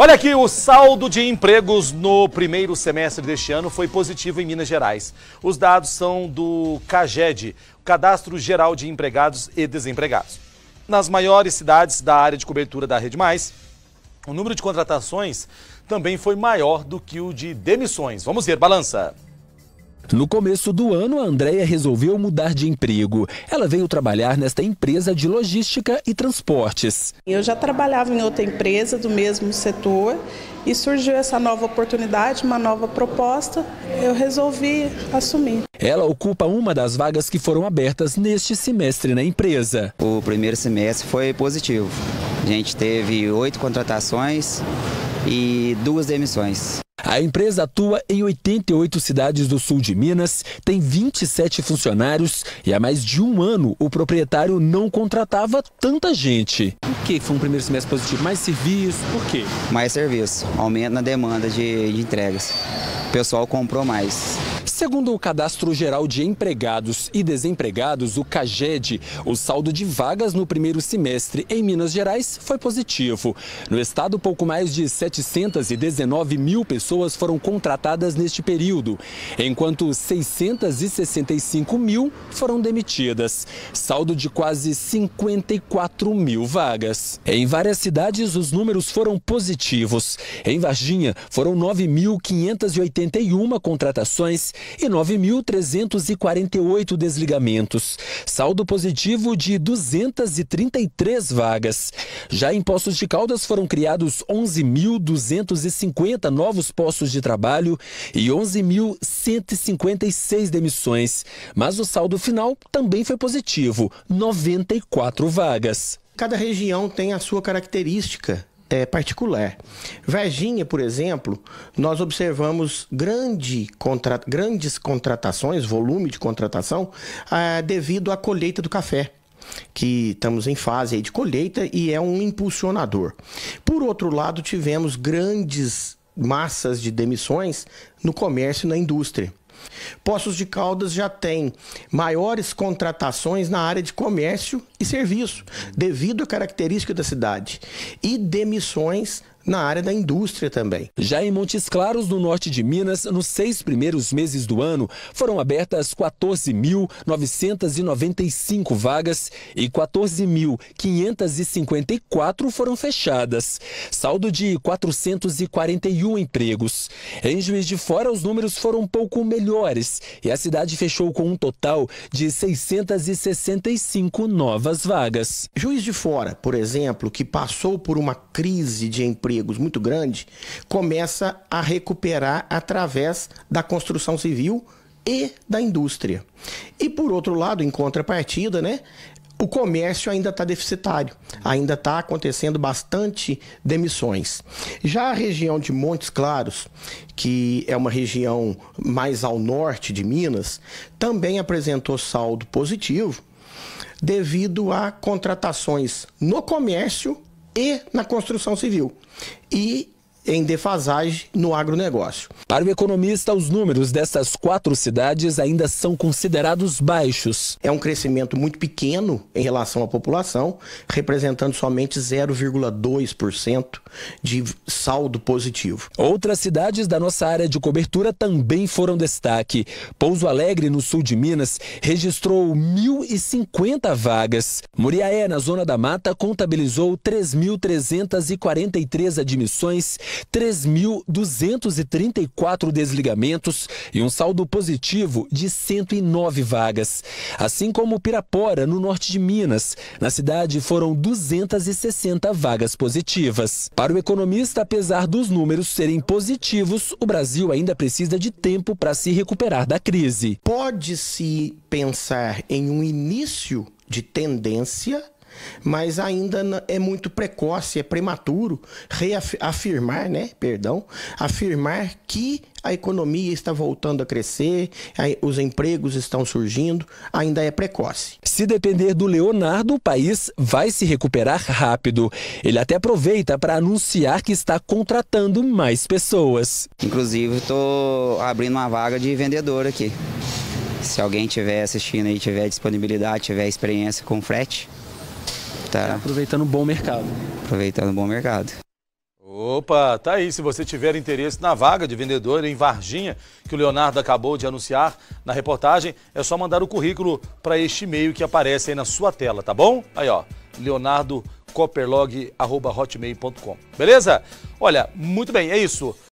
Olha aqui, o saldo de empregos no primeiro semestre deste ano foi positivo em Minas Gerais. Os dados são do CAGED, Cadastro Geral de Empregados e Desempregados. Nas maiores cidades da área de cobertura da Rede Mais, o número de contratações também foi maior do que o de demissões. Vamos ver, balança. No começo do ano, a Andréia resolveu mudar de emprego. Ela veio trabalhar nesta empresa de logística e transportes. Eu já trabalhava em outra empresa do mesmo setor e surgiu essa nova oportunidade, uma nova proposta, eu resolvi assumir. Ela ocupa uma das vagas que foram abertas neste semestre na empresa. O primeiro semestre foi positivo. A gente teve oito contratações e duas demissões. A empresa atua em 88 cidades do sul de Minas, tem 27 funcionários e há mais de um ano o proprietário não contratava tanta gente. O que foi um primeiro semestre positivo? Mais serviços? Por quê? Mais serviço, aumento na demanda de, de entregas. O pessoal comprou mais. Segundo o Cadastro Geral de Empregados e Desempregados, o CAGED, o saldo de vagas no primeiro semestre em Minas Gerais foi positivo. No estado, pouco mais de 719 mil pessoas foram contratadas neste período, enquanto 665 mil foram demitidas, saldo de quase 54 mil vagas. Em várias cidades, os números foram positivos. Em Varginha, foram 9.581 contratações e 9.348 desligamentos, saldo positivo de 233 vagas. Já em Poços de Caldas foram criados 11.250 novos postos de trabalho e 11.156 demissões, mas o saldo final também foi positivo, 94 vagas. Cada região tem a sua característica é, particular. Varginha, por exemplo, nós observamos grande contra, grandes contratações, volume de contratação, ah, devido à colheita do café. Que estamos em fase de colheita e é um impulsionador. Por outro lado, tivemos grandes massas de demissões no comércio e na indústria. Poços de Caldas já tem maiores contratações na área de comércio e serviço, devido à característica da cidade, e demissões na área da indústria também. Já em Montes Claros, no norte de Minas, nos seis primeiros meses do ano, foram abertas 14.995 vagas e 14.554 foram fechadas, saldo de 441 empregos. Em Juiz de Fora, os números foram um pouco melhores e a cidade fechou com um total de 665 novas novas vagas. Juiz de Fora, por exemplo, que passou por uma crise de empregos muito grande, começa a recuperar através da construção civil e da indústria. E por outro lado, em contrapartida, né, o comércio ainda está deficitário, ainda está acontecendo bastante demissões. Já a região de Montes Claros, que é uma região mais ao norte de Minas, também apresentou saldo positivo, devido a contratações no comércio e na construção civil. E em defasagem no agronegócio. Para o economista, os números dessas quatro cidades ainda são considerados baixos. É um crescimento muito pequeno em relação à população, representando somente 0,2% de saldo positivo. Outras cidades da nossa área de cobertura também foram destaque. Pouso Alegre, no sul de Minas, registrou 1.050 vagas. Muriaé, na zona da mata, contabilizou 3.343 admissões 3.234 desligamentos e um saldo positivo de 109 vagas. Assim como Pirapora, no norte de Minas, na cidade foram 260 vagas positivas. Para o economista, apesar dos números serem positivos, o Brasil ainda precisa de tempo para se recuperar da crise. Pode-se pensar em um início de tendência mas ainda é muito precoce, é prematuro reafirmar, né, perdão, afirmar que a economia está voltando a crescer, os empregos estão surgindo, ainda é precoce. Se depender do Leonardo, o país vai se recuperar rápido. Ele até aproveita para anunciar que está contratando mais pessoas. Inclusive, estou abrindo uma vaga de vendedor aqui. Se alguém tiver assistindo e tiver disponibilidade, tiver experiência com frete, Tá. Aproveitando um bom mercado. Aproveitando um bom mercado. Opa, tá aí. Se você tiver interesse na vaga de vendedor em Varginha, que o Leonardo acabou de anunciar na reportagem, é só mandar o currículo para este e-mail que aparece aí na sua tela, tá bom? Aí, ó, leonardocoperlog.hotmail.com. Beleza? Olha, muito bem, é isso.